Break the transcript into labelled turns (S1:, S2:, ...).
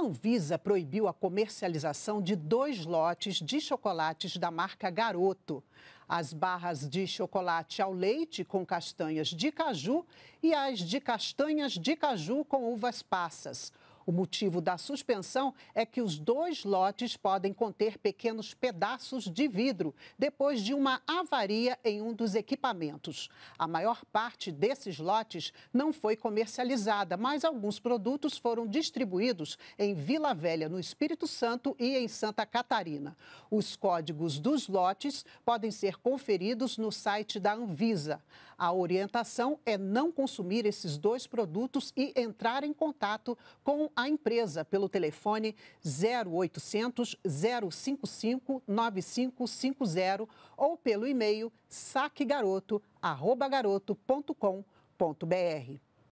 S1: Anvisa proibiu a comercialização de dois lotes de chocolates da marca Garoto. As barras de chocolate ao leite com castanhas de caju e as de castanhas de caju com uvas passas. O motivo da suspensão é que os dois lotes podem conter pequenos pedaços de vidro depois de uma avaria em um dos equipamentos. A maior parte desses lotes não foi comercializada, mas alguns produtos foram distribuídos em Vila Velha, no Espírito Santo e em Santa Catarina. Os códigos dos lotes podem ser conferidos no site da Anvisa. A orientação é não consumir esses dois produtos e entrar em contato com ligação à empresa pelo telefone 0800 055 9550 ou pelo e-mail saquegaroto.com.br.